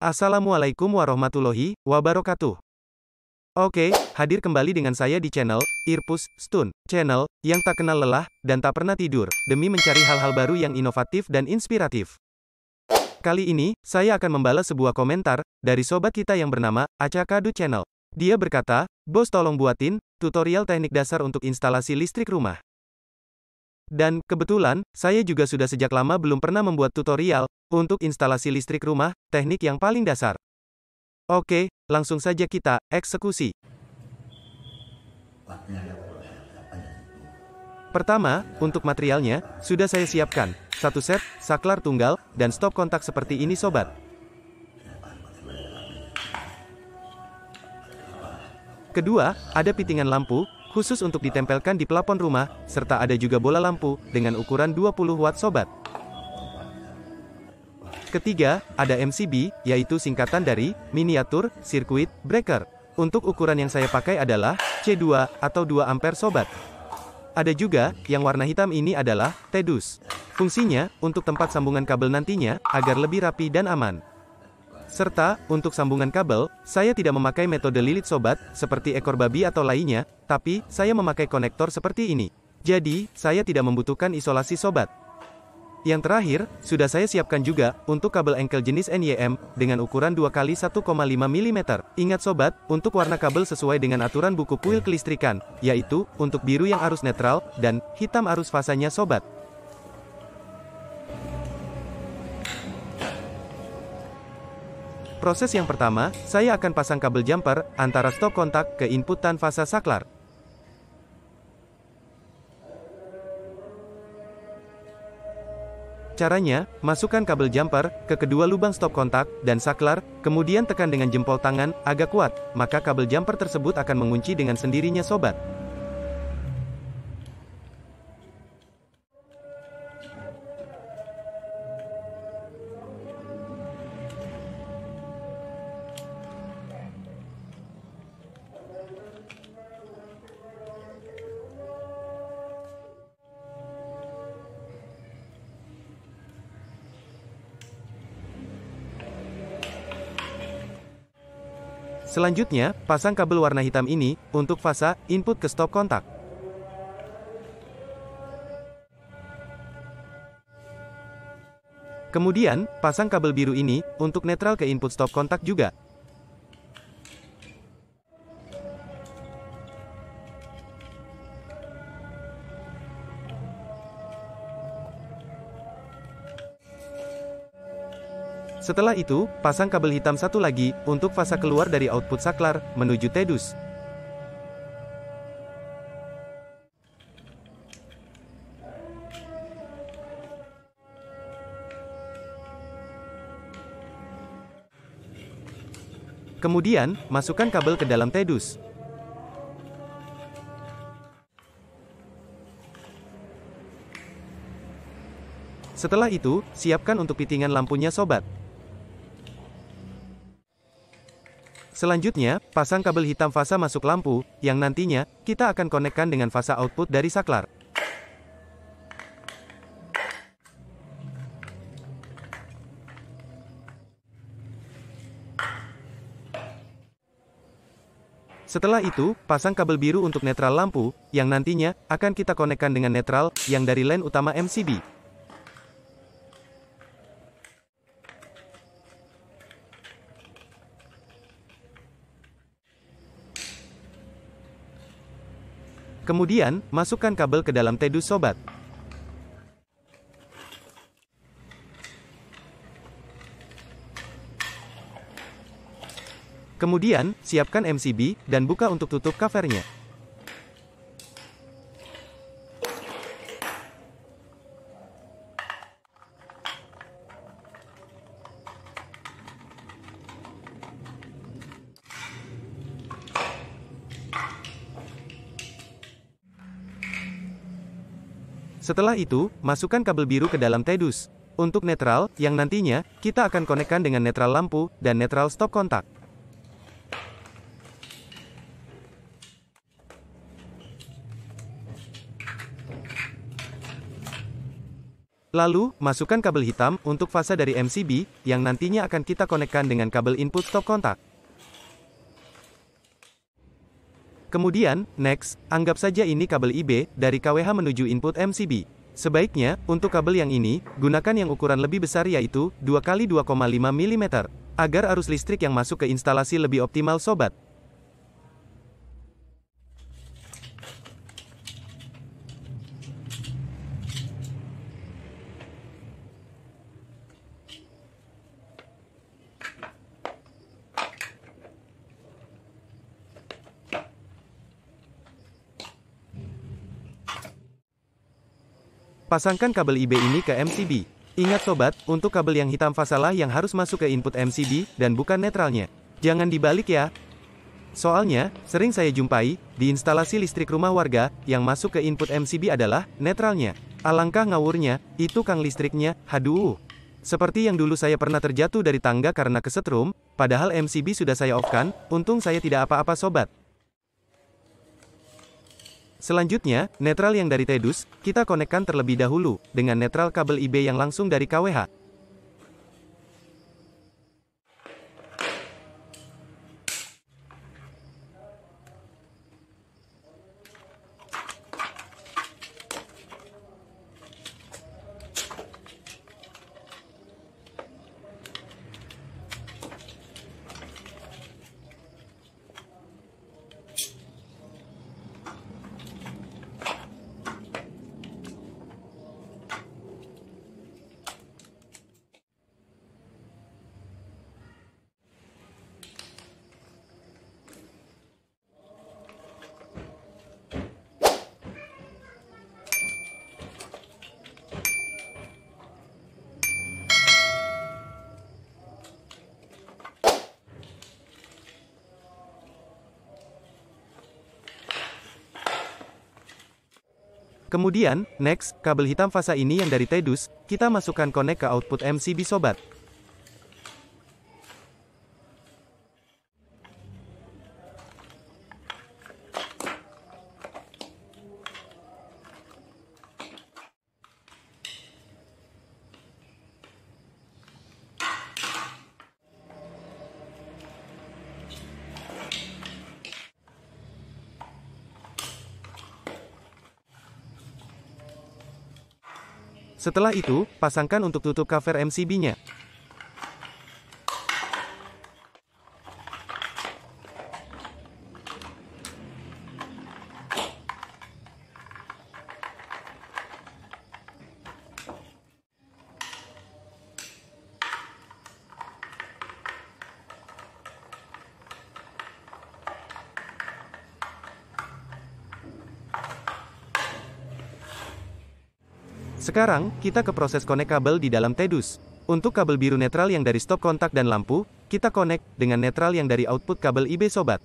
Assalamualaikum warahmatullahi wabarakatuh. Oke, hadir kembali dengan saya di channel Irpus Stone channel yang tak kenal lelah dan tak pernah tidur demi mencari hal-hal baru yang inovatif dan inspiratif. Kali ini, saya akan membalas sebuah komentar dari sobat kita yang bernama Acakadu Channel. Dia berkata, "Bos tolong buatin tutorial teknik dasar untuk instalasi listrik rumah." Dan, kebetulan, saya juga sudah sejak lama belum pernah membuat tutorial untuk instalasi listrik rumah, teknik yang paling dasar. Oke, langsung saja kita eksekusi. Pertama, untuk materialnya, sudah saya siapkan satu set, saklar tunggal, dan stop kontak seperti ini sobat. Kedua, ada pitingan lampu, khusus untuk ditempelkan di pelapon rumah, serta ada juga bola lampu, dengan ukuran 20 watt sobat. Ketiga, ada MCB, yaitu singkatan dari, miniatur, circuit, breaker. Untuk ukuran yang saya pakai adalah, C2, atau 2 ampere sobat. Ada juga, yang warna hitam ini adalah, TEDUS. Fungsinya, untuk tempat sambungan kabel nantinya, agar lebih rapi dan aman. Serta, untuk sambungan kabel, saya tidak memakai metode lilit sobat, seperti ekor babi atau lainnya, tapi, saya memakai konektor seperti ini. Jadi, saya tidak membutuhkan isolasi sobat. Yang terakhir, sudah saya siapkan juga, untuk kabel engkel jenis NYM, dengan ukuran 2x1,5 mm. Ingat sobat, untuk warna kabel sesuai dengan aturan buku kuil kelistrikan, yaitu, untuk biru yang arus netral, dan, hitam arus fasanya sobat. Proses yang pertama, saya akan pasang kabel jumper antara stop kontak ke input tanpa fase saklar. Caranya, masukkan kabel jumper ke kedua lubang stop kontak dan saklar, kemudian tekan dengan jempol tangan agak kuat, maka kabel jumper tersebut akan mengunci dengan sendirinya sobat. Selanjutnya, pasang kabel warna hitam ini, untuk fasa, input ke stop kontak. Kemudian, pasang kabel biru ini, untuk netral ke input stop kontak juga. Setelah itu, pasang kabel hitam satu lagi, untuk fasa keluar dari output saklar, menuju tedus. Kemudian, masukkan kabel ke dalam tedus. Setelah itu, siapkan untuk pitingan lampunya sobat. Selanjutnya, pasang kabel hitam fasa masuk lampu, yang nantinya, kita akan konekkan dengan fasa output dari saklar. Setelah itu, pasang kabel biru untuk netral lampu, yang nantinya, akan kita konekkan dengan netral, yang dari line utama MCB. Kemudian, masukkan kabel ke dalam tedu sobat. Kemudian, siapkan MCB, dan buka untuk tutup covernya. Setelah itu, masukkan kabel biru ke dalam tedus. Untuk netral, yang nantinya, kita akan konekkan dengan netral lampu, dan netral stop kontak. Lalu, masukkan kabel hitam untuk fase dari MCB, yang nantinya akan kita konekkan dengan kabel input stop kontak. Kemudian, next, anggap saja ini kabel IB, dari KWH menuju input MCB. Sebaiknya, untuk kabel yang ini, gunakan yang ukuran lebih besar yaitu, 2x2,5 mm, agar arus listrik yang masuk ke instalasi lebih optimal sobat. Pasangkan kabel IB ini ke MCB. Ingat sobat, untuk kabel yang hitam fasalah yang harus masuk ke input MCB, dan bukan netralnya. Jangan dibalik ya. Soalnya, sering saya jumpai, di instalasi listrik rumah warga, yang masuk ke input MCB adalah, netralnya. Alangkah ngawurnya, itu kang listriknya, haduh. Seperti yang dulu saya pernah terjatuh dari tangga karena kesetrum, padahal MCB sudah saya off-kan, untung saya tidak apa-apa sobat. Selanjutnya, netral yang dari Tedus, kita konekkan terlebih dahulu, dengan netral kabel IB yang langsung dari KWH. Kemudian, next, kabel hitam fasa ini yang dari Tedus, kita masukkan connect ke output MCB sobat. Setelah itu, pasangkan untuk tutup cover MCB-nya. Sekarang, kita ke proses konek kabel di dalam TEDUS. Untuk kabel biru netral yang dari stop kontak dan lampu, kita connect dengan netral yang dari output kabel IB sobat.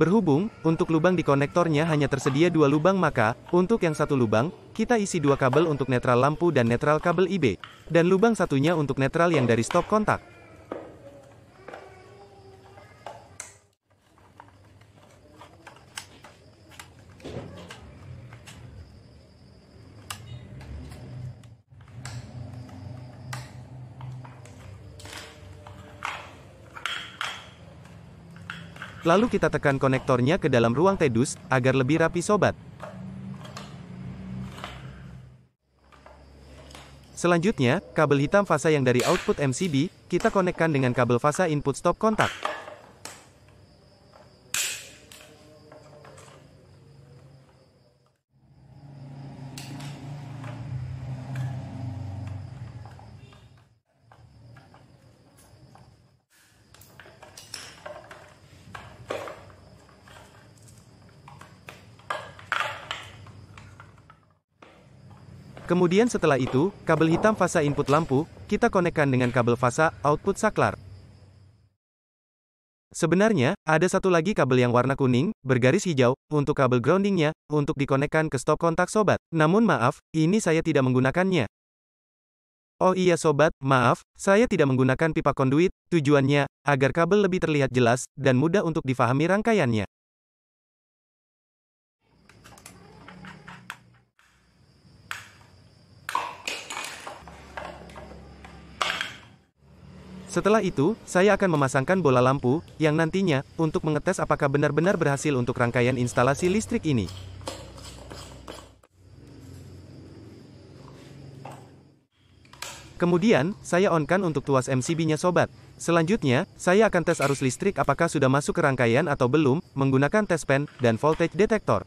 Berhubung, untuk lubang di konektornya hanya tersedia dua lubang maka, untuk yang satu lubang, kita isi dua kabel untuk netral lampu dan netral kabel IB. Dan lubang satunya untuk netral yang dari stop kontak. Lalu kita tekan konektornya ke dalam ruang tedus, agar lebih rapi sobat. Selanjutnya, kabel hitam fasa yang dari output MCB, kita konekkan dengan kabel fasa input stop kontak. Kemudian setelah itu, kabel hitam fasa input lampu, kita konekkan dengan kabel fasa output saklar. Sebenarnya, ada satu lagi kabel yang warna kuning, bergaris hijau, untuk kabel groundingnya, untuk dikonekkan ke stop kontak sobat. Namun maaf, ini saya tidak menggunakannya. Oh iya sobat, maaf, saya tidak menggunakan pipa konduit, tujuannya, agar kabel lebih terlihat jelas, dan mudah untuk difahami rangkaiannya. Setelah itu, saya akan memasangkan bola lampu, yang nantinya, untuk mengetes apakah benar-benar berhasil untuk rangkaian instalasi listrik ini. Kemudian, saya on-kan untuk tuas MCB-nya sobat. Selanjutnya, saya akan tes arus listrik apakah sudah masuk ke rangkaian atau belum, menggunakan tes pen, dan voltage detector.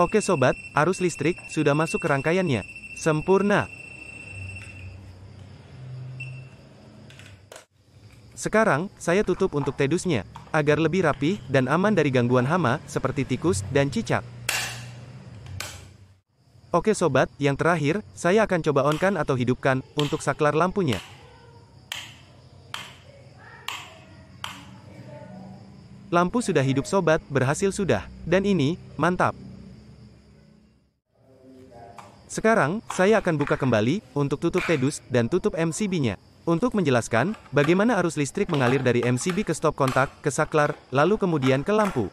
Oke sobat, arus listrik sudah masuk ke rangkaiannya. Sempurna. Sekarang, saya tutup untuk tedusnya, agar lebih rapi dan aman dari gangguan hama, seperti tikus dan cicak. Oke sobat, yang terakhir, saya akan coba onkan atau hidupkan, untuk saklar lampunya. Lampu sudah hidup sobat, berhasil sudah. Dan ini, mantap. Sekarang, saya akan buka kembali, untuk tutup tedus, dan tutup MCB-nya. Untuk menjelaskan, bagaimana arus listrik mengalir dari MCB ke stop kontak, ke saklar, lalu kemudian ke lampu.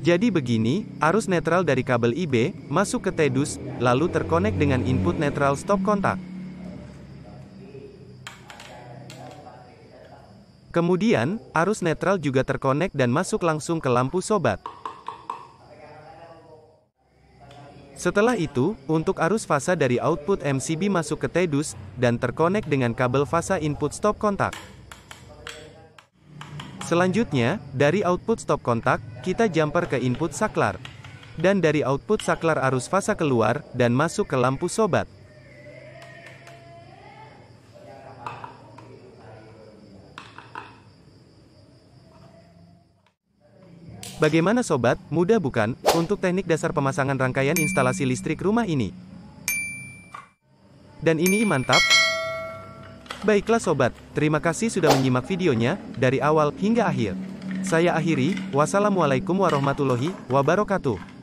Jadi begini, arus netral dari kabel IB, masuk ke tedus, lalu terkonek dengan input netral stop kontak. Kemudian, arus netral juga terkonek dan masuk langsung ke lampu sobat. Setelah itu, untuk arus fasa dari output MCB masuk ke TEDUS, dan terkonek dengan kabel fasa input stop kontak. Selanjutnya, dari output stop kontak, kita jumper ke input saklar. Dan dari output saklar arus fasa keluar, dan masuk ke lampu sobat. Bagaimana sobat, mudah bukan, untuk teknik dasar pemasangan rangkaian instalasi listrik rumah ini? Dan ini mantap! Baiklah sobat, terima kasih sudah menyimak videonya, dari awal hingga akhir. Saya akhiri, wassalamualaikum warahmatullahi wabarakatuh.